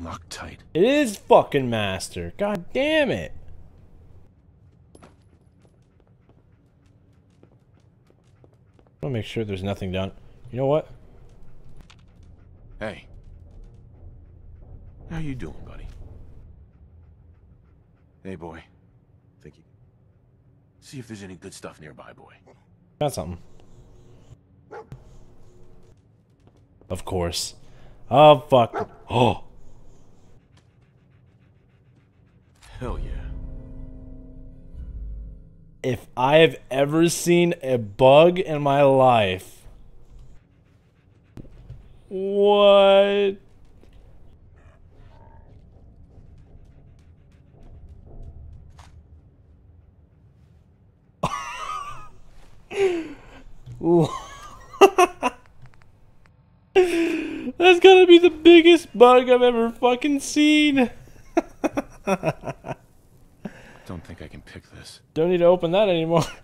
Loctite. It is fucking master. God damn it. I'll make sure there's nothing down. You know what? Hey. How you doing, buddy? Hey, boy. Thank you... See if there's any good stuff nearby, boy. Got something. Of course. Oh, fuck. Oh. Hell yeah. If I have ever seen a bug in my life. What? That's gotta be the biggest bug I've ever fucking seen. Don't think I can pick this. Don't need to open that anymore.